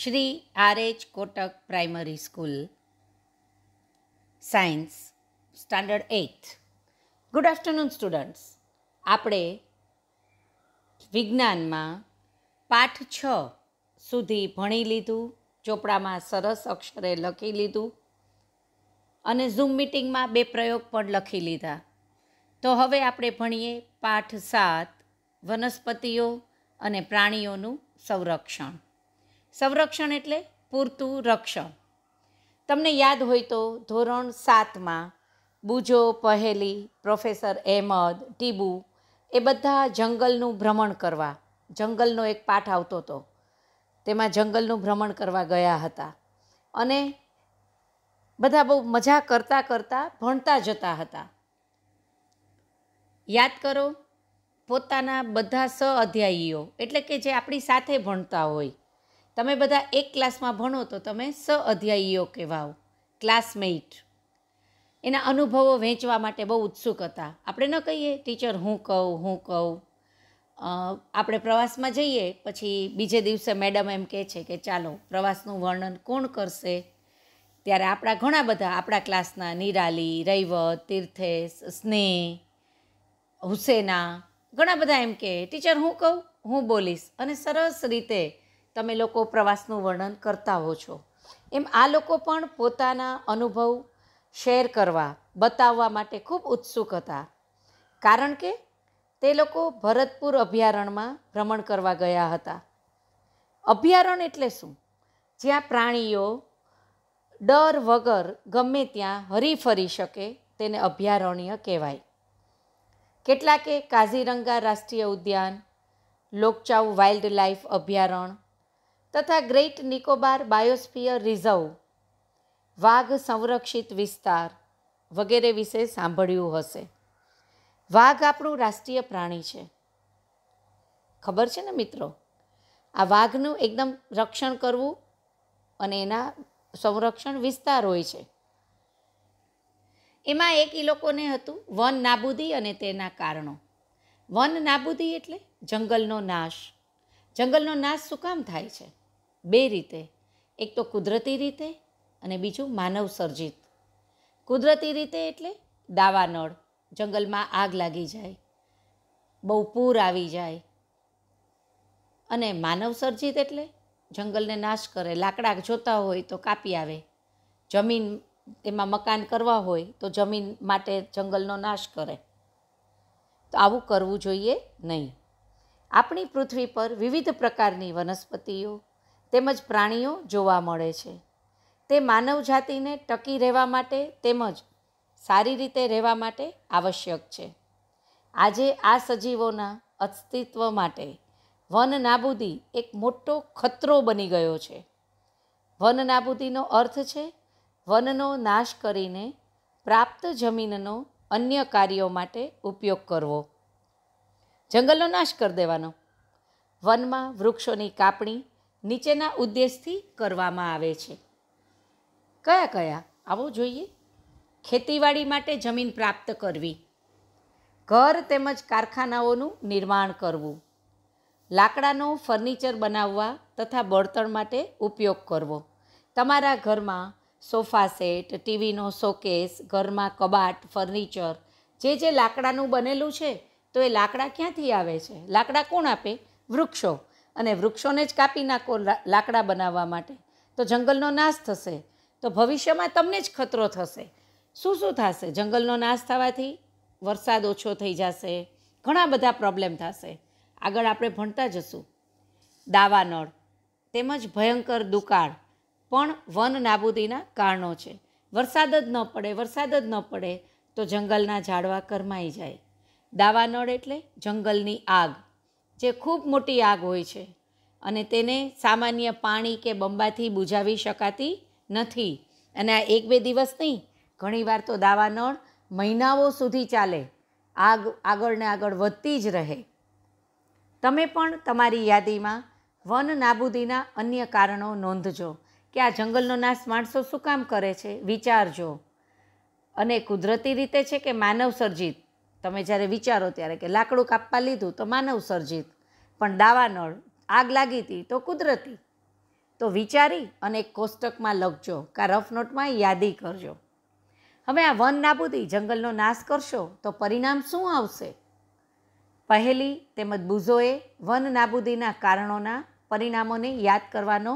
Shri R H Kotak primary school science standard eighth good afternoon students આપણે વિજ્ઞાનમાં પાઠ છ સુધી ભણી લીધું ચોપડામાં સરસ અક્ષરે લખી લીધું અને ઝૂમ મિટિંગમાં બે પ્રયોગ પણ લખી લીધા તો હવે આપણે ભણીએ પાઠ સાત વનસ્પતિઓ અને પ્રાણીઓનું સંરક્ષણ સંરક્ષણ એટલે પૂરતું રક્ષણ તમને યાદ હોય તો ધોરણ સાતમાં બુજો પહેલી પ્રોફેસર અહેમદ ટીબુ એ બધા જંગલનું ભ્રમણ કરવા જંગલનો એક પાઠ આવતો હતો તેમાં જંગલનું ભ્રમણ કરવા ગયા હતા અને બધા બહુ મજા કરતા કરતા ભણતા જતા હતા યાદ કરો પોતાના બધા સહ અધ્યાયીઓ એટલે કે જે આપણી સાથે ભણતા હોય તમે બધા એક ક્લાસમાં ભણો તો તમે સ અધ્યાયીઓ કહેવાઓ ક્લાસમેટ એના અનુભવો વહેંચવા માટે બહુ ઉત્સુક હતા આપણે ન કહીએ ટીચર હું કહું હું કહું આપણે પ્રવાસમાં જઈએ પછી બીજે દિવસે મેડમ એમ કહે છે કે ચાલો પ્રવાસનું વર્ણન કોણ કરશે ત્યારે આપણા ઘણા બધા આપણા ક્લાસના નિરાલી રૈવત તીર્થેશ સ્નેહ હુસેના ઘણા બધા એમ કહે ટીચર હું કહું હું બોલીશ અને સરસ રીતે તમે લોકો પ્રવાસનું વર્ણન કરતા હો છો એમ આ લોકો પણ પોતાના અનુભવ શેર કરવા બતાવવા માટે ખૂબ ઉત્સુક હતા કારણ કે તે લોકો ભરતપુર અભયારણ્યમાં ભ્રમણ કરવા ગયા હતા અભયારણ્ય એટલે શું જ્યાં પ્રાણીઓ ડર વગર ગમે ત્યાં હરીફરી શકે તેને અભયારણ્ય કહેવાય કેટલાકે કાઝીરંગા રાષ્ટ્રીય ઉદ્યાન લોકચાઉ વાઇલ્ડ લાઇફ અભયારણ્ય તથા ગ્રેટ નિકોબાર બાયોસ્ફિયર રિઝર્વ વાઘ સંરક્ષિત વિસ્તાર વગેરે વિશે સાંભળ્યું હશે વાઘ આપણું રાષ્ટ્રીય પ્રાણી છે ખબર છે ને મિત્રો આ વાઘનું એકદમ રક્ષણ કરવું અને એના સંરક્ષણ વિસ્તાર હોય છે એમાં એક એ લોકોને હતું વન નાબૂદી અને તેના કારણો વન નાબૂદી એટલે જંગલનો નાશ જંગલનો નાશ શું કામ થાય છે બે રીતે એક તો કુદરતી રીતે અને બીજું માનવ સર્જિત કુદરતી રીતે એટલે દાવાનળ જંગલમાં આગ લાગી જાય બહુ પૂર આવી જાય અને માનવ સર્જિત એટલે જંગલને નાશ કરે લાકડા જોતા હોય તો કાપી આવે જમીન એમાં મકાન કરવા હોય તો જમીન માટે જંગલનો નાશ કરે તો આવું કરવું જોઈએ નહીં આપણી પૃથ્વી પર વિવિધ પ્રકારની વનસ્પતિઓ તેમજ પ્રાણીઓ જોવા મળે છે તે માનવ જાતિને ટકી રહેવા માટે તેમજ સારી રીતે રહેવા માટે આવશ્યક છે આજે આ સજીવોના અસ્તિત્વ માટે વન નાબૂદી એક મોટો ખતરો બની ગયો છે વન નાબૂદીનો અર્થ છે વનનો નાશ કરીને પ્રાપ્ત જમીનનો અન્ય કાર્યો માટે ઉપયોગ કરવો જંગલનો નાશ કરી દેવાનો વનમાં વૃક્ષોની કાપણી નીચેના ઉદ્દેશથી કરવામાં આવે છે કયા કયા આવો જોઈએ ખેતીવાડી માટે જમીન પ્રાપ્ત કરવી ઘર તેમજ કારખાનાઓનું નિર્માણ કરવું લાકડાનું ફર્નિચર બનાવવા તથા બળતણ માટે ઉપયોગ કરવો તમારા ઘરમાં સોફા સેટ ટીવીનો શોકેસ ઘરમાં કબાટ ફર્નિચર જે જે લાકડાનું બનેલું છે તો એ લાકડા ક્યાંથી આવે છે લાકડા કોણ આપે વૃક્ષો અને વૃક્ષોને જ કાપી નાખો લાકડા બનાવવા માટે તો જંગલનો નાશ થશે તો ભવિષ્યમાં તમને જ ખતરો થશે શું શું થશે જંગલનો નાશ થવાથી વરસાદ ઓછો થઈ જશે ઘણા બધા પ્રોબ્લેમ થશે આગળ આપણે ભણતા જશું દાવાનળ તેમજ ભયંકર દુકાળ પણ વન નાબૂદીના કારણો છે વરસાદ જ ન પડે વરસાદ જ ન પડે તો જંગલના ઝાડવા કરમાઈ જાય દાવાનળ એટલે જંગલની આગ જે ખૂબ મોટી આગ હોય છે અને તેને સામાન્ય પાણી કે બંબાથી બુઝાવી શકાતી નથી અને આ એક બે દિવસ નહીં ઘણીવાર તો દાવાનળ મહિનાઓ સુધી ચાલે આગ આગળ ને આગળ વધતી જ રહે તમે પણ તમારી યાદીમાં વન નાબૂદીના અન્ય કારણો નોંધજો કે આ જંગલનો નાશ માણસો શું કામ કરે છે વિચારજો અને કુદરતી રીતે છે કે માનવસર્જિત તમે જ્યારે વિચારો ત્યારે કે લાકડું કાપવા લીધું તો માનવ સર્જિત પણ દાવાનળ આગ લાગી હતી તો કુદરતી તો વિચારી અને એક કોષ્ટકમાં લખજો કાં રફ નોટમાં યાદી કરજો હવે આ વન નાબૂદી જંગલનો નાશ કરશો તો પરિણામ શું આવશે પહેલી તેમજ બુઝોએ વન નાબૂદીના કારણોના પરિણામોને યાદ કરવાનો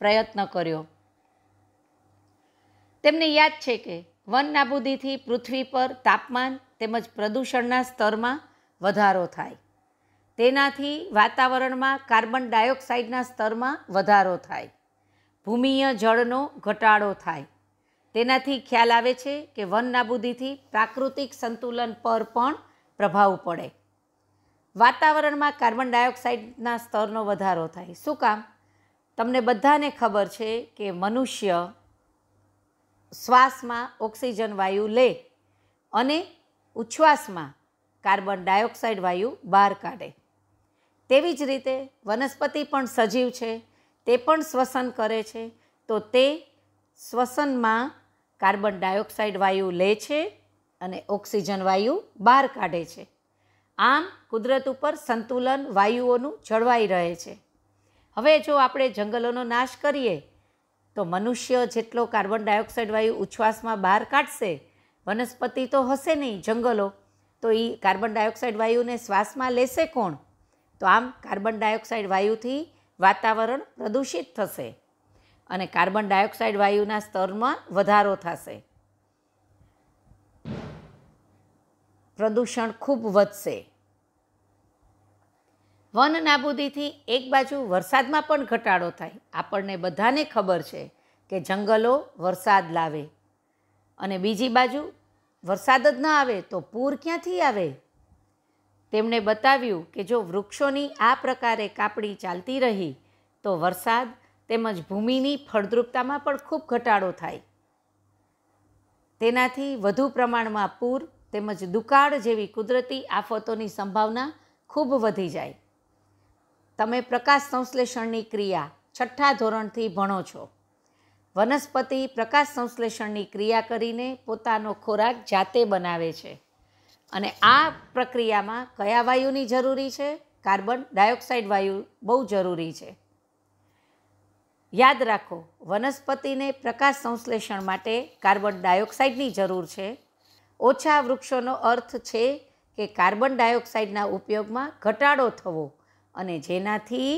પ્રયત્ન કર્યો તેમને યાદ છે કે વન નાબૂદીથી પૃથ્વી પર તાપમાન તેમજ પ્રદૂષણના સ્તરમાં વધારો થાય તેનાથી વાતાવરણમાં કાર્બન ડાયોક્સાઇડના સ્તરમાં વધારો થાય ભૂમિય જળનો ઘટાડો થાય તેનાથી ખ્યાલ આવે છે કે વન નાબૂદીથી પ્રાકૃતિક સંતુલન પર પણ પ્રભાવ પડે વાતાવરણમાં કાર્બન ડાયોક્સાઇડના સ્તરનો વધારો થાય શું કામ તમને બધાને ખબર છે કે મનુષ્ય શ્વાસમાં ઓક્સિજન વાયુ લે અને ઉચ્છ્વાસમાં કાર્બન ડાયોક્સાઇડ વાયુ બહાર કાઢે તેવી જ રીતે વનસ્પતિ પણ સજીવ છે તે પણ શ્વસન કરે છે તો તે શ્વસનમાં કાર્બન ડાયોક્સાઇડ વાયુ લે છે અને ઓક્સિજન વાયુ બહાર કાઢે છે આમ કુદરત ઉપર સંતુલન વાયુઓનું જળવાઈ રહે છે હવે જો આપણે જંગલોનો નાશ કરીએ તો મનુષ્ય જેટલો કાર્બન ડાયોક્સાઇડ વાયુ ઉચ્છ્વાસમાં બહાર કાઢશે વનસ્પતિ તો હશે નહીં જંગલો તો એ કાર્બન ડાયોક્સાઇડ વાયુને શ્વાસમાં લેશે કોણ તો આમ કાર્બન ડાયોક્સાઇડ વાયુથી વાતાવરણ પ્રદૂષિત થશે અને કાર્બન ડાયોક્સાઇડ વાયુના સ્તરમાં વધારો થશે પ્રદૂષણ ખૂબ વધશે વન નાબૂદીથી એક બાજુ વરસાદમાં પણ ઘટાડો થાય આપણને બધાને ખબર છે કે જંગલો વરસાદ લાવે અને બીજી બાજુ વરસાદ જ ન આવે તો પૂર ક્યાંથી આવે તેમણે બતાવ્યું કે જો વૃક્ષોની આ પ્રકારે કાપણી ચાલતી રહી તો વરસાદ તેમજ ભૂમિની ફળદ્રુપતામાં પણ ખૂબ ઘટાડો થાય તેનાથી વધુ પ્રમાણમાં પૂર તેમજ દુકાળ જેવી કુદરતી આફતોની સંભાવના ખૂબ વધી જાય તમે પ્રકાશ સંશ્લેષણની ક્રિયા છઠ્ઠા ધોરણથી ભણો છો વનસ્પતિ પ્રકાશ સંશ્લેષણની ક્રિયા કરીને પોતાનો ખોરાક જાતે બનાવે છે અને આ પ્રક્રિયામાં કયા વાયુની જરૂરી છે કાર્બન ડાયોક્સાઇડ વાયુ બહુ જરૂરી છે યાદ રાખો વનસ્પતિને પ્રકાશ સંશ્લેષણ માટે કાર્બન ડાયોક્સાઇડની જરૂર છે ઓછા વૃક્ષોનો અર્થ છે કે કાર્બન ડાયોક્સાઇડના ઉપયોગમાં ઘટાડો થવો અને જેનાથી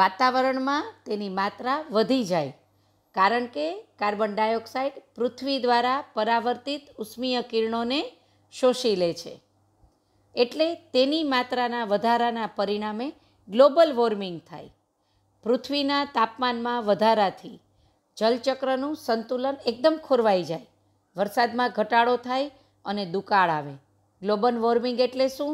વાતાવરણમાં તેની માત્રા વધી જાય કારણ કે કાર્બન ડાયોક્સાઇડ પૃથ્વી દ્વારા પરાવર્તિત ઉષ્મીય કિરણોને શોષી લે છે એટલે તેની માત્રાના વધારાના પરિણામે ગ્લોબલ વોર્મિંગ થાય પૃથ્વીના તાપમાનમાં વધારાથી જલચક્રનું સંતુલન એકદમ ખોરવાઈ જાય વરસાદમાં ઘટાડો થાય અને દુકાળ આવે ગ્લોબલ વોર્મિંગ એટલે શું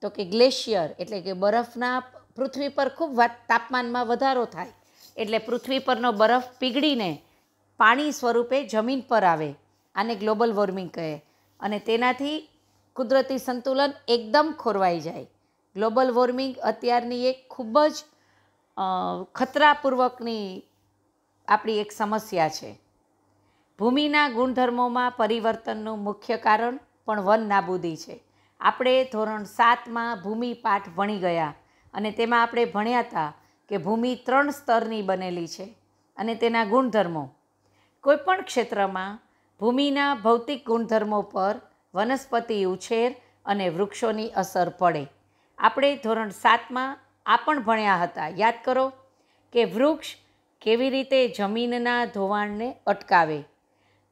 તો કે ગ્લેશિયર એટલે કે બરફના પૃથ્વી પર ખૂબ તાપમાનમાં વધારો થાય એટલે પૃથ્વી પરનો બરફ પીગળીને પાણી સ્વરૂપે જમીન પર આવે આને ગ્લોબલ વોર્મિંગ કહે અને તેનાથી કુદરતી સંતુલન એકદમ ખોરવાઈ જાય ગ્લોબલ વોર્મિંગ અત્યારની એક ખૂબ જ ખતરાપૂર્વકની આપણી એક સમસ્યા છે ભૂમિના ગુણધર્મોમાં પરિવર્તનનું મુખ્ય કારણ પણ વન નાબૂદી છે આપણે ધોરણ સાતમાં ભૂમિ પાઠ ભણી ગયા અને તેમાં આપણે ભણ્યા હતા કે ભૂમિ ત્રણ સ્તરની બનેલી છે અને તેના ગુણધર્મો કોઈપણ ક્ષેત્રમાં ભૂમિના ભૌતિક ગુણધર્મો પર વનસ્પતિ ઉછેર અને વૃક્ષોની અસર પડે આપણે ધોરણ સાતમાં આ પણ ભણ્યા હતા યાદ કરો કે વૃક્ષ કેવી રીતે જમીનના ધોવાણને અટકાવે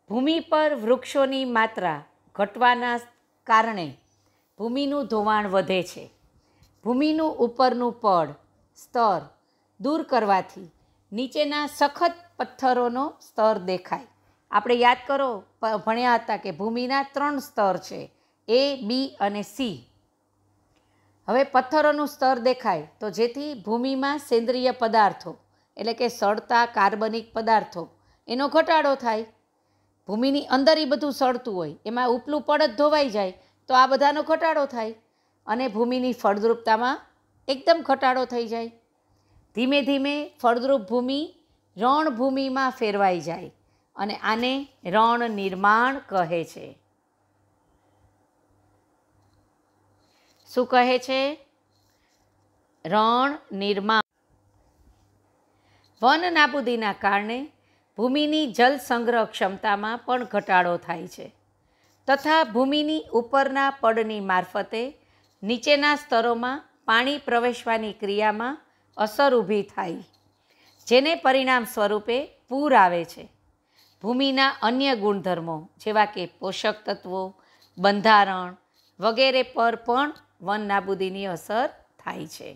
ભૂમિ પર વૃક્ષોની માત્રા ઘટવાના કારણે ભૂમિનું ધોવાણ વધે છે ભૂમિનું ઉપરનું પડ સ્તર દૂર કરવાથી નીચેના સખત પથ્થરોનો સ્તર દેખાય આપણે યાદ કરો ભણ્યા હતા કે ભૂમિના ત્રણ સ્તર છે એ બી અને સી હવે પથ્થરોનું સ્તર દેખાય તો જેથી ભૂમિમાં સેન્દ્રિય પદાર્થો એટલે કે સળતા કાર્બનિક પદાર્થો એનો ઘટાડો થાય ભૂમિની અંદર એ બધું સળતું હોય એમાં ઉપલું પડ જ ધોવાઈ જાય તો આ બધાનો ઘટાડો થાય અને ભૂમિની ફળદ્રુપતામાં એકદમ ઘટાડો થઈ જાય ધીમે ધીમે ફળદ્રુપ ભૂમિ રણભૂમિમાં ફેરવાઈ જાય અને આને રણ નિર્માણ કહે છે શું કહે છે રણ નિર્માણ વન નાબૂદીના કારણે ભૂમિની જલ સંગ્રહ ક્ષમતામાં પણ ઘટાડો થાય છે તથા ભૂમિની ઉપરના પડની મારફતે નીચેના સ્તરોમાં પાણી પ્રવેશવાની ક્રિયામાં અસર ઊભી થાય જેને પરિણામ સ્વરૂપે પૂર આવે છે ભૂમિના અન્ય ગુણધર્મો જેવા કે પોષક તત્વો બંધારણ વગેરે પર પણ વન નાબૂદીની અસર થાય છે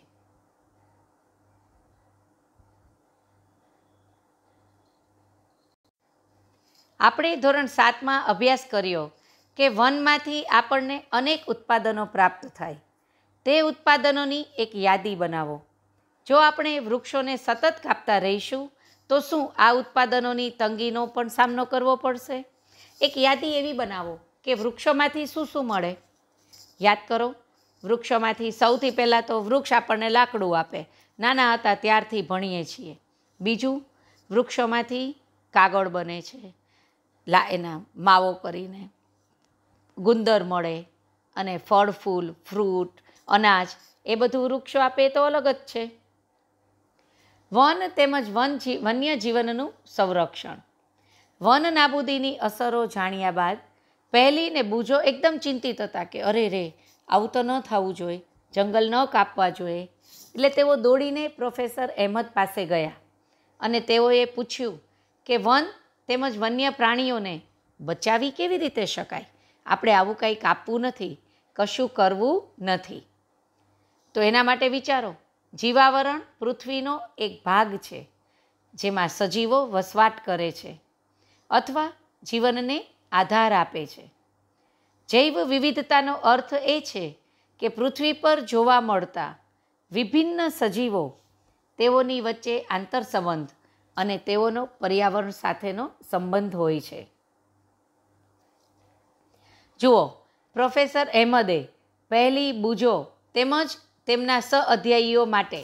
આપણે ધોરણ સાતમાં અભ્યાસ કર્યો કે વનમાંથી આપણને અનેક ઉત્પાદનો પ્રાપ્ત થાય તે ઉત્પાદનોની એક યાદી બનાવો જો આપણે વૃક્ષોને સતત કાપતા રહીશું તો શું આ ઉત્પાદનોની તંગીનો પણ સામનો કરવો પડશે એક યાદી એવી બનાવો કે વૃક્ષોમાંથી શું શું મળે યાદ કરો વૃક્ષોમાંથી સૌથી પહેલાં તો વૃક્ષ આપણને લાકડું આપે નાના હતા ત્યારથી ભણીએ છીએ બીજું વૃક્ષોમાંથી કાગળ બને છે લા એના માવો કરીને ગુંદર મળે અને ફળ ફૂલ ફ્રૂટ અનાજ એ બધું વૃક્ષો આપે તો અલગ જ છે વન તેમજ વન વન્ય જીવનનું સંરક્ષણ વન નાબૂદીની અસરો જાણ્યા બાદ પહેલી ને બુજો એકદમ ચિંતિત હતા કે અરે રે આવું તો ન થવું જોઈએ જંગલ ન કાપવા જોઈએ એટલે તેઓ દોડીને પ્રોફેસર અહેમદ પાસે ગયા અને તેઓએ પૂછ્યું કે વન તેમજ વન્ય પ્રાણીઓને બચાવી કેવી રીતે શકાય આપણે આવું કંઈ કાપવું નથી કશું કરવું નથી તો એના માટે વિચારો જીવાવરણ પૃથ્વીનો એક ભાગ છે જેમાં સજીવો વસવાટ કરે છે અથવા જીવનને આધાર આપે છે જૈવ વિવિધતાનો અર્થ એ છે કે પૃથ્વી પર જોવા મળતા વિભિન્ન સજીવો તેઓની વચ્ચે આંતરસંબંધ અને તેઓનો પર્યાવરણ સાથેનો સંબંધ હોય છે જુઓ પ્રોફેસર અહેમદે પહેલી બુજો તેમજ તેમના અધ્યાયીઓ માટે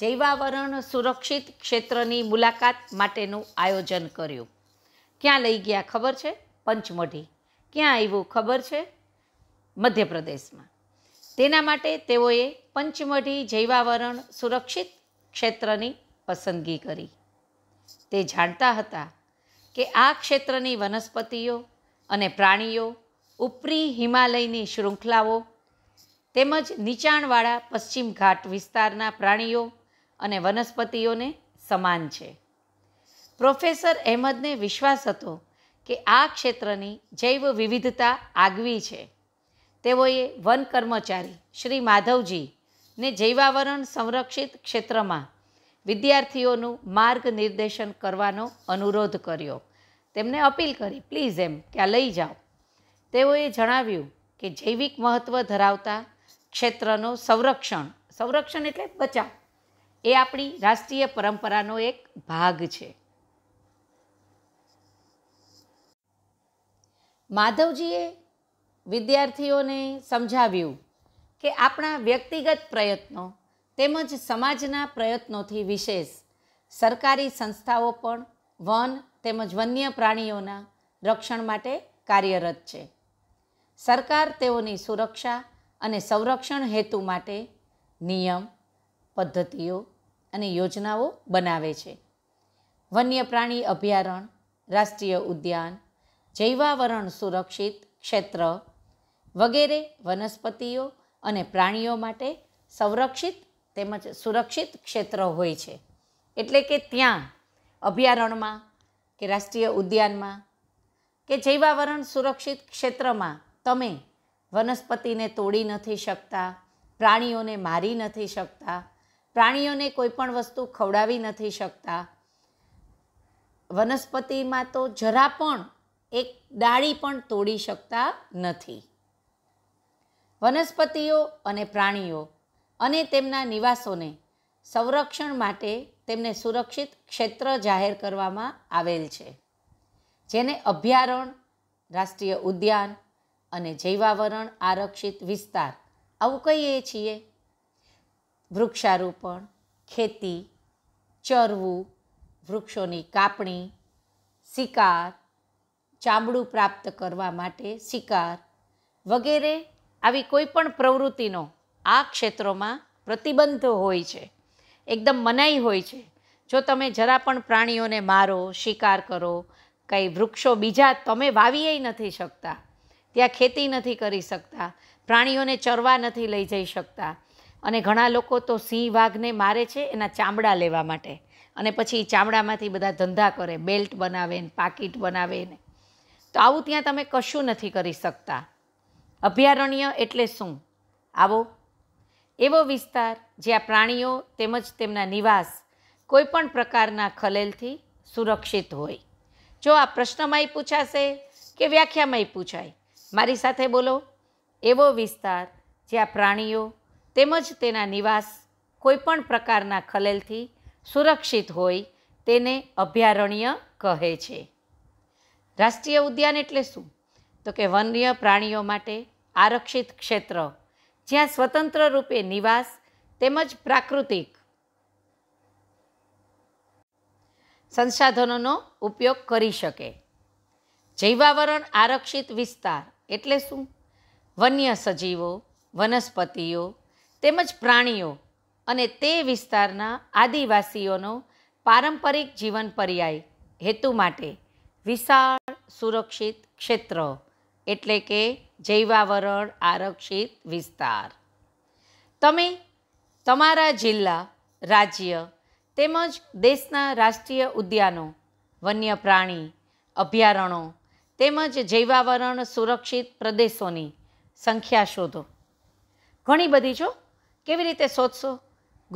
જૈવાવરણ સુરક્ષિત ક્ષેત્રની મુલાકાત માટેનું આયોજન કર્યું ક્યાં લઈ ગયા ખબર છે પંચમઢી ક્યાં આવ્યું ખબર છે મધ્યપ્રદેશમાં તેના માટે તેઓએ પંચમઢી જૈવાવરણ સુરક્ષિત ક્ષેત્રની પસંદગી કરી તે જાણતા હતા કે આ ક્ષેત્રની વનસ્પતિઓ અને પ્રાણીઓ ઉપરી હિમાલયની શૃંખલાઓ તેમજ નીચાણવાળા પશ્ચિમ ઘાટ વિસ્તારના પ્રાણીઓ અને વનસ્પતિઓને સમાન છે પ્રોફેસર અહેમદને વિશ્વાસ હતો કે આ ક્ષેત્રની જૈવ વિવિધતા આગવી છે તેઓએ વન કર્મચારી શ્રી માધવજીને જૈવાવરણ સંરક્ષિત ક્ષેત્રમાં વિદ્યાર્થીઓનું માર્ગ નિર્દેશન કરવાનો અનુરોધ કર્યો તેમને અપીલ કરી પ્લીઝ એમ કે આ લઈ જાઓ તેઓએ જણાવ્યું કે જૈવિક મહત્ત્વ ધરાવતા ક્ષેત્રનો સંરક્ષણ સંરક્ષણ એટલે બચાવ એ આપણી રાષ્ટ્રીય પરંપરાનો એક ભાગ છે માધવજીએ વિદ્યાર્થીઓને સમજાવ્યું કે આપણા વ્યક્તિગત પ્રયત્નો તેમજ સમાજના પ્રયત્નોથી વિશેષ સરકારી સંસ્થાઓ પણ વન તેમજ વન્ય પ્રાણીઓના રક્ષણ માટે કાર્યરત છે સરકાર તેઓની સુરક્ષા અને સંરક્ષણ હેતુ માટે નિયમ પદ્ધતિઓ અને યોજનાઓ બનાવે છે વન્ય પ્રાણી અભયારણ્ય રાષ્ટ્રીય ઉદ્યાન જૈવાવરણ સુરક્ષિત ક્ષેત્ર વગેરે વનસ્પતિઓ અને પ્રાણીઓ માટે સંરક્ષિત તેમજ સુરક્ષિત ક્ષેત્ર હોય છે એટલે કે ત્યાં અભયારણ્યમાં કે રાષ્ટ્રીય ઉદ્યાનમાં કે જૈવાવરણ સુરક્ષિત ક્ષેત્રમાં તમે વનસ્પતિને તોડી નથી શકતા પ્રાણીઓને મારી નથી શકતા પ્રાણીઓને કોઈ પણ વસ્તુ ખવડાવી નથી શકતા વનસ્પતિમાં તો જરા પણ એક ડાળી પણ તોડી શકતા નથી વનસ્પતિઓ અને પ્રાણીઓ અને તેમના નિવાસોને સંરક્ષણ માટે તેમને સુરક્ષિત ક્ષેત્ર જાહેર કરવામાં આવેલ છે જેને અભયારણ્ય રાષ્ટ્રીય ઉદ્યાન અને જૈવાવરણ આરક્ષિત વિસ્તાર આવું કહીએ છીએ વૃક્ષારોપણ ખેતી ચરવું વૃક્ષોની કાપણી શિકાર ચામડું પ્રાપ્ત કરવા માટે શિકાર વગેરે આવી કોઈ પણ પ્રવૃત્તિનો આ ક્ષેત્રોમાં પ્રતિબંધ હોય છે એકદમ મનાઈ હોય છે જો તમે જરા પણ પ્રાણીઓને મારો શિકાર કરો કંઈ વૃક્ષો બીજા તમે વાવીએ નથી શકતા ત્યાં ખેતી નથી કરી શકતા પ્રાણીઓને ચરવા નથી લઈ જઈ શકતા અને ઘણા લોકો તો સિંહ વાઘને મારે છે એના ચામડા લેવા માટે અને પછી ચામડામાંથી બધા ધંધા કરે બેલ્ટ બનાવે ને પાકીટ બનાવે ને તો આવું ત્યાં તમે કશું નથી કરી શકતા અભયારણ્ય એટલે શું આવો એવો વિસ્તાર જ્યાં પ્રાણીઓ તેમજ તેમના નિવાસ કોઈપણ પ્રકારના ખલેલથી સુરક્ષિત હોય જો આ પ્રશ્નમાંય પૂછાશે કે વ્યાખ્યામાંય પૂછાય મારી સાથે બોલો એવો વિસ્તાર જ્યાં પ્રાણીઓ તેમજ તેના નિવાસ કોઈપણ પ્રકારના ખલેલથી સુરક્ષિત હોય તેને અભયારણ્ય કહે છે રાષ્ટ્રીય ઉદ્યાન એટલે શું તો કે વન્ય પ્રાણીઓ માટે આરક્ષિત ક્ષેત્ર જ્યાં સ્વતંત્ર રૂપે નિવાસ તેમજ પ્રાકૃતિક સંસાધનોનો ઉપયોગ કરી શકે જૈવાવરણ આરક્ષિત વિસ્તાર એટલે શું વન્ય સજીવો વનસ્પતિઓ તેમજ પ્રાણીઓ અને તે વિસ્તારના આદિવાસીઓનો પારંપરિક જીવન પર્યાય હેતુ માટે વિશાળ સુરક્ષિત ક્ષેત્ર એટલે કે જૈવાવરણ આરક્ષિત વિસ્તાર તમે તમારા જિલ્લા રાજ્ય તેમજ દેશના રાષ્ટ્રીય ઉદ્યાનો વન્ય પ્રાણી અભયારણો તેમજ જૈવાવરણ સુરક્ષિત પ્રદેશોની સંખ્યા શોધો ઘણી બધી જો કેવી રીતે શોધશો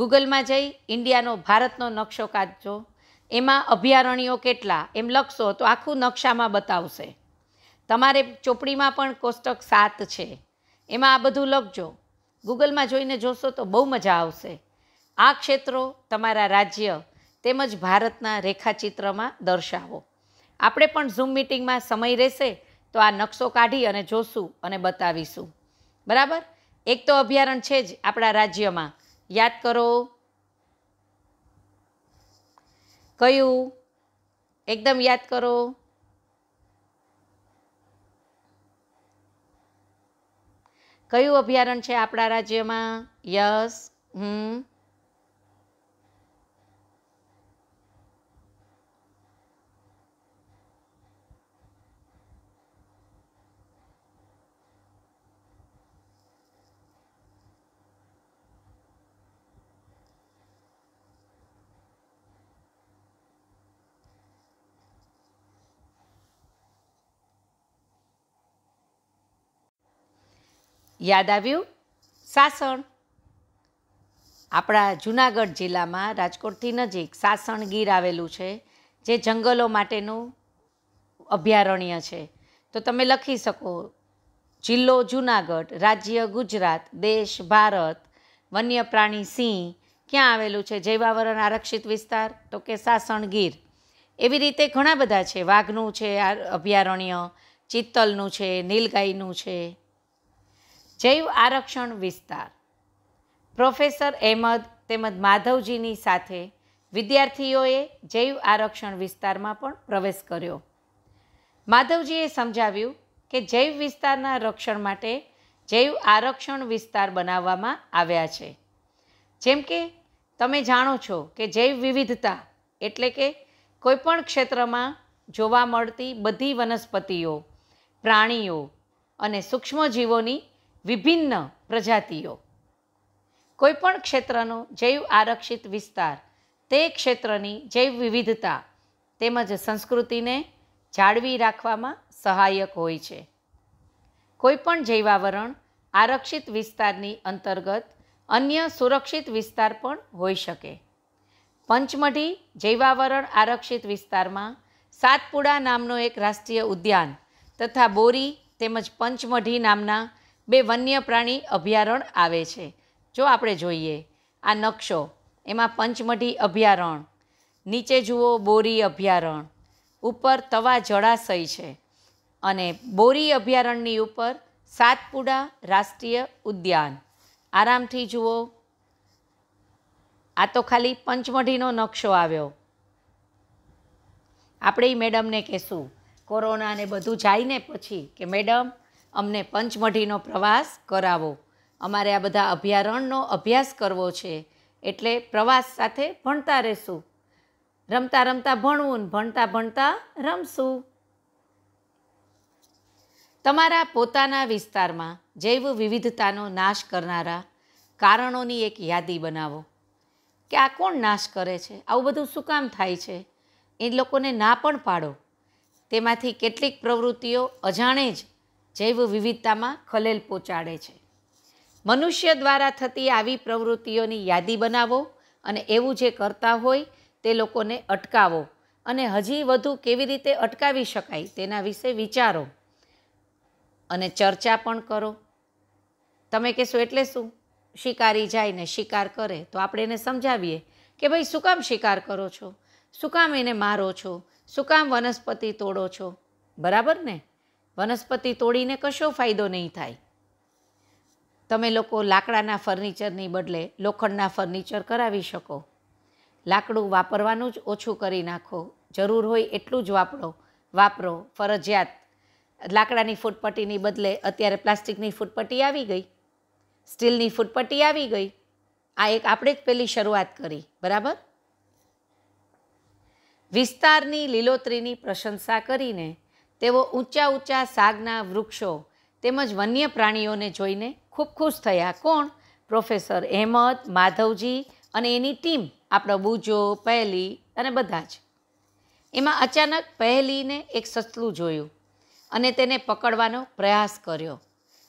ગૂગલમાં જઈ ઇન્ડિયાનો ભારતનો નકશો કાઢજો એમાં અભયારણ્યો કેટલા એમ લખશો તો આખું નકશામાં બતાવશે તમારે ચોપડીમાં પણ કોષ્ટક સાત છે એમાં આ બધું લખજો ગૂગલમાં જોઈને જોશો તો બહુ મજા આવશે આ ક્ષેત્રો તમારા રાજ્ય તેમજ ભારતના રેખાચિત્રમાં દર્શાવો આપણે પણ ઝૂમ મિટિંગમાં સમય રહેશે તો આ નકશો કાઢી અને જોશું અને બતાવીશું બરાબર એક તો અભયારણ્ય છે જ આપણા રાજ્યમાં યાદ કરો કયું એકદમ યાદ કરો કયું અભયારણ્ય છે આપણા રાજ્યમાં યસ હમ યાદ આવ્યું સાસણ આપણા જુનાગઢ જિલ્લામાં રાજકોટથી નજીક સાસણ ગીર આવેલું છે જે જંગલો માટેનું અભયારણ્ય છે તો તમે લખી શકો જિલ્લો જુનાગઢ રાજ્ય ગુજરાત દેશ ભારત વન્ય પ્રાણી સિંહ ક્યાં આવેલું છે જૈવાવરણ આરક્ષિત વિસ્તાર તો કે સાસણ ગીર એવી રીતે ઘણા બધા છે વાઘનું છે અભયારણ્ય ચિત્તલનું છે નીલગાયનું છે જૈવ આરક્ષણ વિસ્તાર પ્રોફેસર અહેમદ તેમજ માધવજીની સાથે વિદ્યાર્થીઓએ જૈવ આરક્ષણ વિસ્તારમાં પણ પ્રવેશ કર્યો માધવજીએ સમજાવ્યું કે જૈવ વિસ્તારના રક્ષણ માટે જૈવ આરક્ષણ વિસ્તાર બનાવવામાં આવ્યા છે જેમ કે તમે જાણો છો કે જૈવ વિવિધતા એટલે કે કોઈપણ ક્ષેત્રમાં જોવા મળતી બધી વનસ્પતિઓ પ્રાણીઓ અને સૂક્ષ્મજીવોની વિભિન્ન પ્રજાતિઓ કોઈપણ ક્ષેત્રનો જૈવ આરક્ષિત વિસ્તાર તે ક્ષેત્રની જૈવ વિવિધતા તેમજ સંસ્કૃતિને જાળવી રાખવામાં સહાયક હોય છે કોઈપણ જૈવાવરણ આરક્ષિત વિસ્તારની અંતર્ગત અન્ય સુરક્ષિત વિસ્તાર પણ હોઈ શકે પંચમઢી જૈવાવરણ આરક્ષિત વિસ્તારમાં સાતપુડા નામનો એક રાષ્ટ્રીય ઉદ્યાન તથા બોરી તેમજ પંચમઢી નામના બે વન્ય પ્રાણી અભયારણ્ય આવે છે જો આપણે જોઈએ આ નકશો એમાં પંચમઢી અભયારણ નીચે જુઓ બોરી અભયારણ્ય ઉપર તવા જળાશય છે અને બોરી અભયારણ્યની ઉપર સાતપુડા રાષ્ટ્રીય ઉદ્યાન આરામથી જુઓ આ તો ખાલી પંચમઢીનો નકશો આવ્યો આપણે મેડમને કહેશું કોરોના ને બધું જાય ને પછી કે મેડમ અમને પંચમઢીનો પ્રવાસ કરાવો અમારે આ બધા અભયારણ્યનો અભ્યાસ કરવો છે એટલે પ્રવાસ સાથે ભણતા રહેશું રમતા રમતા ભણવું ભણતા ભણતા રમશું તમારા પોતાના વિસ્તારમાં જૈવ વિવિધતાનો નાશ કરનારા કારણોની એક યાદી બનાવો કે આ કોણ નાશ કરે છે આવું બધું શું કામ થાય છે એ લોકોને ના પણ પાડો તેમાંથી કેટલીક પ્રવૃત્તિઓ અજાણે જ જૈવ વિવિધતામાં ખલેલ પહોંચાડે છે મનુષ્ય દ્વારા થતી આવી પ્રવૃત્તિઓની યાદી બનાવો અને એવું જે કરતા હોય તે લોકોને અટકાવો અને હજી વધુ કેવી રીતે અટકાવી શકાય તેના વિશે વિચારો અને ચર્ચા પણ કરો તમે કહેશો એટલે શું શિકારી જાય ને શિકાર કરે તો આપણે એને સમજાવીએ કે ભાઈ શું કામ શિકાર કરો છો શું કામ એને મારો છો શું કામ વનસ્પતિ તોડો છો બરાબર ને વનસ્પતિ તોડીને કશો ફાયદો નહીં થાય તમે લોકો લાકડાના ફર્નિચરની બદલે લોખંડના ફર્નિચર કરાવી શકો લાકડું વાપરવાનું જ ઓછું કરી નાખો જરૂર હોય એટલું જ વાપરો વાપરો ફરજિયાત લાકડાની ફૂટપટ્ટીની બદલે અત્યારે પ્લાસ્ટિકની ફૂટપટ્ટી આવી ગઈ સ્ટીલની ફૂટપટ્ટી આવી ગઈ આ એક આપણે જ પેલી શરૂઆત કરી બરાબર વિસ્તારની લીલોતરીની પ્રશંસા કરીને તેઓ ઊંચા ઊંચા સાગના વૃક્ષો તેમજ વન્ય પ્રાણીઓને જોઈને ખૂબ ખુશ થયા કોણ પ્રોફેસર અહેમદ માધવજી અને એની ટીમ આપણો બુજો પહેલી અને બધા જ એમાં અચાનક પહેલીને એક સસલું જોયું અને તેને પકડવાનો પ્રયાસ કર્યો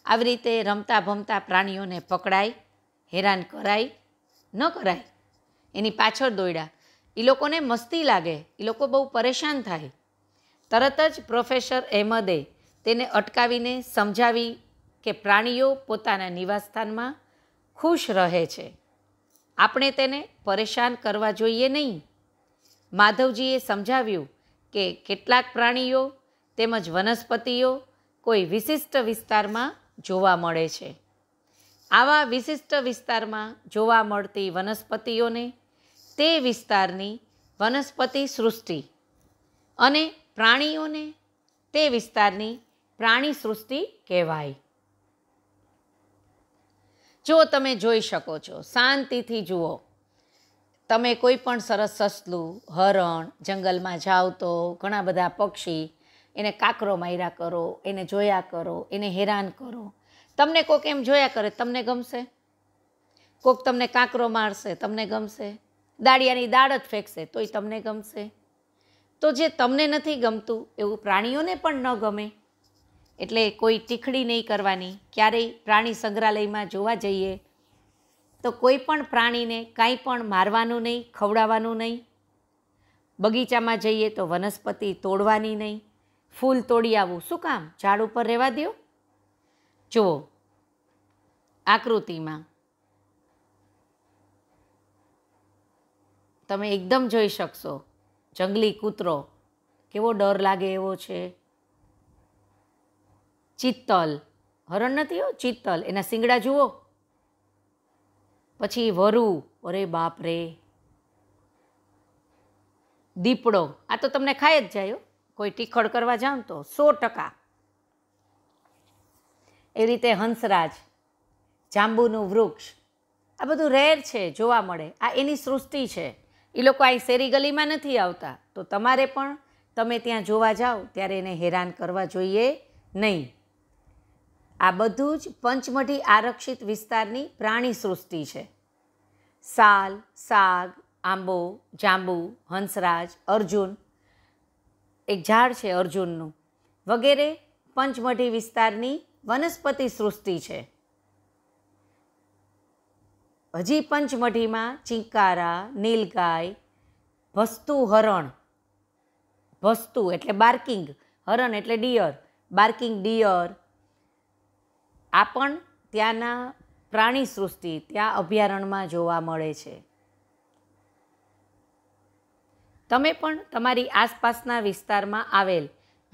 આવી રીતે રમતા ભમતા પ્રાણીઓને પકડાય હેરાન કરાય ન કરાય એની પાછળ દોડ્યા એ લોકોને મસ્તી લાગે એ લોકો બહુ પરેશાન થાય તરત જ પ્રોફેસર અહેમદે તેને અટકાવીને સમજાવી કે પ્રાણીઓ પોતાના નિવાસસ્થાનમાં ખુશ રહે છે આપણે તેને પરેશાન કરવા જોઈએ નહીં માધવજીએ સમજાવ્યું કે કેટલાક પ્રાણીઓ તેમજ વનસ્પતિઓ કોઈ વિશિષ્ટ વિસ્તારમાં જોવા મળે છે આવા વિશિષ્ટ વિસ્તારમાં જોવા મળતી વનસ્પતિઓને તે વિસ્તારની વનસ્પતિ સૃષ્ટિ અને પ્રાણીઓને તે વિસ્તારની પ્રાણી સૃષ્ટિ કહેવાય જો તમે જોઈ શકો છો શાંતિથી જુઓ તમે કોઈ પણ સરસ સસલું હરણ જંગલમાં જાઓ તો ઘણા બધા પક્ષી એને કાકરો માર્યા કરો એને જોયા કરો એને હેરાન કરો તમને કોક એમ જોયા કરે તમને ગમશે કોક તમને કાંકરો મારશે તમને ગમશે દાળિયાની દાળ જ ફેંકશે તોય તમને ગમશે તો જે તમને નથી ગમતું એવું પ્રાણીઓને પણ ન ગમે એટલે કોઈ ટીખડી નહીં કરવાની ક્યારેય પ્રાણી સંગ્રહાલયમાં જોવા જઈએ તો કોઈ પણ પ્રાણીને કાંઈ પણ મારવાનું નહીં ખવડાવવાનું નહીં બગીચામાં જઈએ તો વનસ્પતિ તોડવાની નહીં ફૂલ તોડી આવું શું કામ ઝાડ ઉપર રહેવા દો જુઓ આકૃતિમાં તમે એકદમ જોઈ શકશો જંગલી કૂતરો કેવો ડર લાગે એવો છે ચિત્તલ હરણ નથી હો ચિત્તલ એના શિંગડા જુઓ પછી વરુ અરે બાપ રે દીપડો આ તો તમને ખાય જ જાય કોઈ ટીખળ કરવા જાવ તો સો ટકા એ રીતે હંસરાજ જાંબુનું વૃક્ષ આ બધું રેર છે જોવા મળે આ એની સૃષ્ટિ છે એ લોકો અહીં શેરી ગલીમાં નથી આવતા તો તમારે પણ તમે ત્યાં જોવા જાઓ ત્યારે એને હેરાન કરવા જોઈએ નહીં આ બધું જ પંચમઢી આરક્ષિત વિસ્તારની પ્રાણી સૃષ્ટિ છે સાલ સાગ આંબો જાંબુ હંસરાજ અર્જુન એક ઝાડ છે અર્જુનનું વગેરે પંચમઢી વિસ્તારની વનસ્પતિ સૃષ્ટિ છે હજી પંચમઢીમાં ચિંકારા નીલગાય ભસ્તુ હરણ ભસ્તુ એટલે બાર્કિંગ હરણ એટલે ડિયર બાર્કિંગ ડિયર આ પણ ત્યાંના પ્રાણી સૃષ્ટિ ત્યાં અભયારણ્યમાં જોવા મળે છે તમે પણ તમારી આસપાસના વિસ્તારમાં આવેલ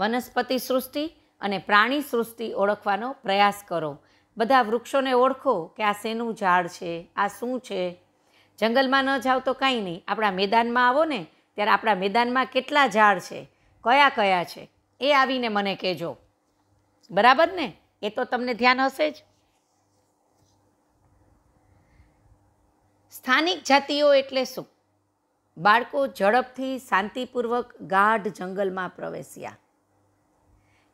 વનસ્પતિ સૃષ્ટિ અને પ્રાણી સૃષ્ટિ ઓળખવાનો પ્રયાસ કરો બધા વૃક્ષોને ઓળખો કે આ શેનું ઝાડ છે આ શું છે જંગલમાં ન જાઓ તો કાંઈ નહીં આપણા મેદાનમાં આવો ને ત્યારે આપણા મેદાનમાં કેટલા ઝાડ છે કયા કયા છે એ આવીને મને કહેજો બરાબર ને એ તો તમને ધ્યાન હશે જ સ્થાનિક જાતિઓ એટલે શું બાળકો ઝડપથી શાંતિપૂર્વક ગાઢ જંગલમાં પ્રવેશ્યા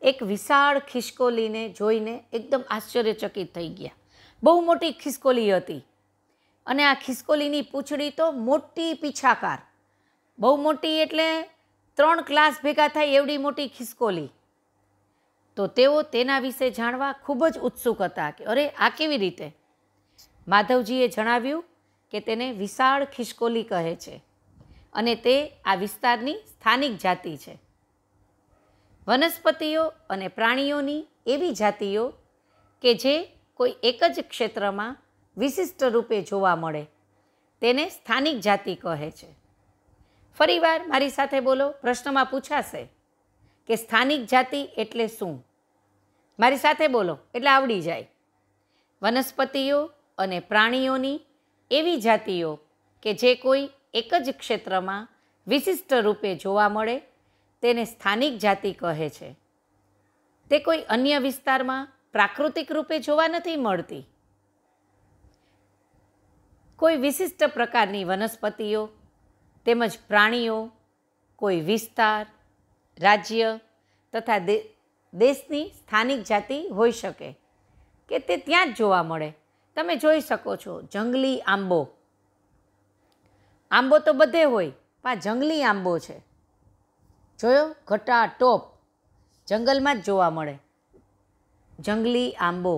એક વિશાળ ખિસકોલીને જોઈને એકદમ આશ્ચર્યચકિત થઈ ગયા બહુ મોટી ખિસકોલી હતી અને આ ખિસકોલીની પૂંછડી તો મોટી પીછાકાર બહુ મોટી એટલે ત્રણ ક્લાસ ભેગા થાય એવડી મોટી ખિસકોલી તો તેઓ તેના વિશે જાણવા ખૂબ જ ઉત્સુક હતા કે અરે આ કેવી રીતે માધવજીએ જણાવ્યું કે તેને વિશાળ ખિસકોલી કહે છે અને તે આ વિસ્તારની સ્થાનિક જાતિ છે વનસ્પતિઓ અને પ્રાણીઓની એવી જાતિઓ કે જે કોઈ એક જ ક્ષેત્રમાં વિશિષ્ટ રૂપે જોવા મળે તેને સ્થાનિક જાતિ કહે છે ફરીવાર મારી સાથે બોલો પ્રશ્નમાં પૂછાશે કે સ્થાનિક જાતિ એટલે શું મારી સાથે બોલો એટલે આવડી જાય વનસ્પતિઓ અને પ્રાણીઓની એવી જાતિઓ કે જે કોઈ એક જ ક્ષેત્રમાં વિશિષ્ટ રૂપે જોવા મળે તેને સ્થાનિક જાતિ કહે છે તે કોઈ અન્ય વિસ્તારમાં પ્રાકૃતિક રૂપે જોવા નથી મળતી કોઈ વિશિષ્ટ પ્રકારની વનસ્પતિઓ તેમજ પ્રાણીઓ કોઈ વિસ્તાર રાજ્ય તથા દેશની સ્થાનિક જાતિ હોઈ શકે કે તે ત્યાં જ જોવા મળે તમે જોઈ શકો છો જંગલી આંબો આંબો તો બધે હોય પણ જંગલી આંબો છે જોયો ઘટા ટોપ જંગલમાં જ જોવા મળે જંગલી આંબો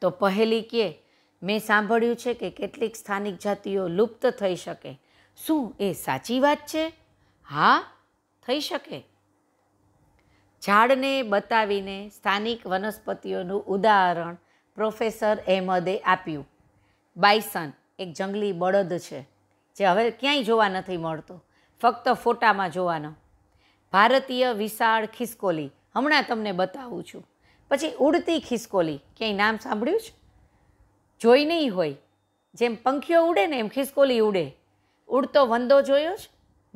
તો પહેલી કે મેં સાંભળ્યું છે કે કેટલીક સ્થાનિક જાતિઓ લુપ્ત થઈ શકે શું એ સાચી વાત છે હા થઈ શકે ઝાડને બતાવીને સ્થાનિક વનસ્પતિઓનું ઉદાહરણ પ્રોફેસર અહેમદે આપ્યું બાયસન એક જંગલી બળદ છે જે હવે ક્યાંય જોવા નથી મળતો ફક્ત ફોટામાં જોવાનો ભારતીય વિશાળ ખિસકોલી હમણાં તમને બતાવું છું પછી ઉડતી ખિસકોલી ક્યાંય નામ સાંભળ્યું છે જોઈ નહીં હોય જેમ પંખીઓ ઉડે ને એમ ખિસકોલી ઉડે ઉડતો વંદો જોયો છે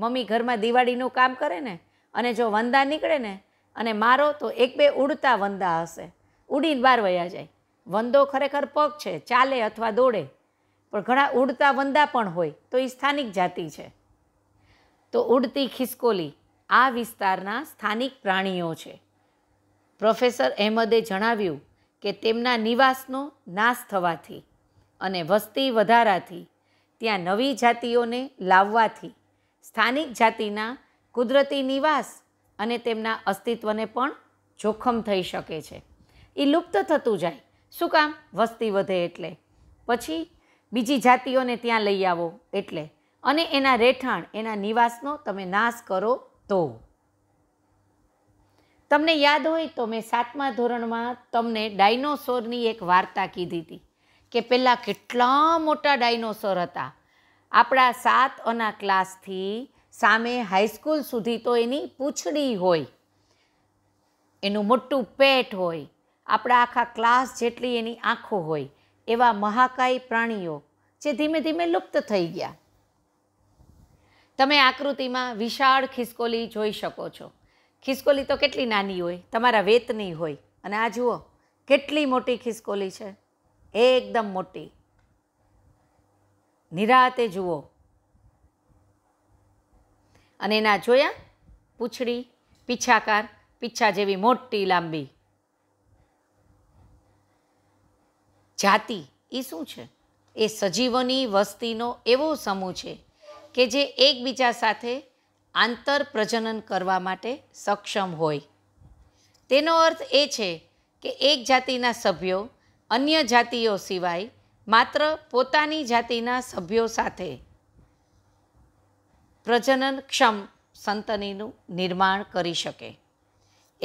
મમ્મી ઘરમાં દિવાળીનું કામ કરે ને અને જો વંદા નીકળે ને અને મારો તો એક બે ઉડતા વંદા હશે ઉડીને બહાર વયા જાય વંદો ખરેખર પગ છે ચાલે અથવા દોડે પણ ઘણા ઉડતા વંદા પણ હોય તો એ સ્થાનિક જાતિ છે તો ઉડતી ખિસકોલી આ વિસ્તારના સ્થાનિક પ્રાણીઓ છે પ્રોફેસર અહેમદે જણાવ્યું કે તેમના નિવાસનો નાશ થવાથી અને વસ્તી વધારાથી ત્યાં નવી જાતિઓને લાવવાથી સ્થાનિક જાતિના કુદરતી નિવાસ અને તેમના અસ્તિત્વને પણ જોખમ થઈ શકે છે એ લુપ્ત થતું જાય શું કામ વસ્તી વધે એટલે પછી બીજી જાતિઓને ત્યાં લઈ આવો એટલે અને એના રહેઠાણ એના નિવાસનો તમે નાશ કરો તો તમને યાદ હોય તો મેં સાતમા ધોરણમાં તમને ડાયનોસોરની એક વાર્તા કીધી હતી કે પહેલાં કેટલા મોટા ડાયનોસોર હતા આપણા સાત અના ક્લાસથી સામે હાઈસ્કૂલ સુધી તો એની પૂંછડી હોય એનું મોટું પેટ હોય આપણા આખા ક્લાસ જેટલી એની આંખો હોય એવા મહાકાય પ્રાણીઓ જે ધીમે ધીમે લુપ્ત થઈ ગયા તમે આકૃતિમાં વિશાળ ખિસકોલી જોઈ શકો છો ખિસકોલી તો કેટલી નાની હોય તમારા વેતની હોય અને આ જુઓ કેટલી મોટી ખિસકોલી છે એકદમ મોટી નિરાતે જુઓ અને એના જોયા પૂંછડી પીછાકાર પીછા જેવી મોટી લાંબી જાતિ એ શું છે એ સજીવોની વસ્તીનો એવો સમૂહ છે કે જે એકબીજા સાથે આંતર પ્રજનન કરવા માટે સક્ષમ હોય તેનો અર્થ એ છે કે એક જાતિના સભ્યો અન્ય જાતિઓ સિવાય માત્ર પોતાની જાતિના સભ્યો સાથે પ્રજનનક્ષમ સંતનીનું નિર્માણ કરી શકે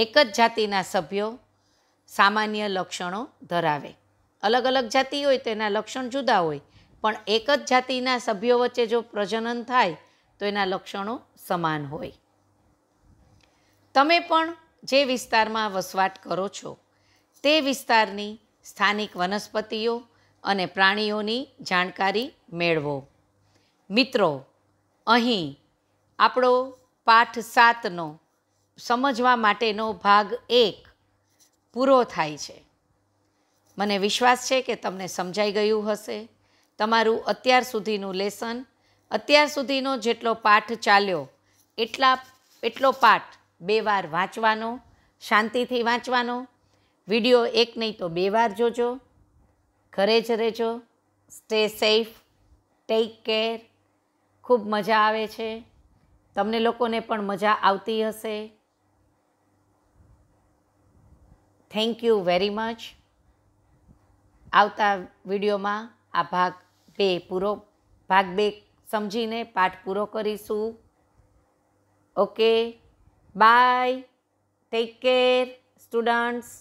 એક જ જાતિના સભ્યો સામાન્ય લક્ષણો ધરાવે અલગ અલગ જાતિ હોય તો એના લક્ષણ જુદા હોય પણ એક જ જાતિના સભ્યો વચ્ચે જો પ્રજનન થાય તો એના લક્ષણો સમાન હોય તમે પણ જે વિસ્તારમાં વસવાટ કરો છો તે વિસ્તારની સ્થાનિક વનસ્પતિઓ અને પ્રાણીઓની જાણકારી મેળવો મિત્રો અહીં આપણો પાઠ સાતનો સમજવા માટેનો ભાગ એક પૂરો થાય છે મને વિશ્વાસ છે કે તમને સમજાઈ ગયું હશે તમારું અત્યાર સુધીનું લેસન અત્યાર સુધીનો જેટલો પાઠ ચાલ્યો એટલા એટલો પાઠ બે વાર વાંચવાનો શાંતિથી વાંચવાનો વિડીયો એક નહીં તો બે વાર જોજો ઘરે જ રહેજો સ્ટે સેફ ટેક કેર ખૂબ મજા આવે છે તમને લોકોને પણ મજા આવતી હશે થેન્ક યુ વેરી મચ આવતા વિડીયોમાં આ ભાગ બે પૂરો ભાગ બે સમજીને પાઠ પૂરો કરીશું okay bye take care students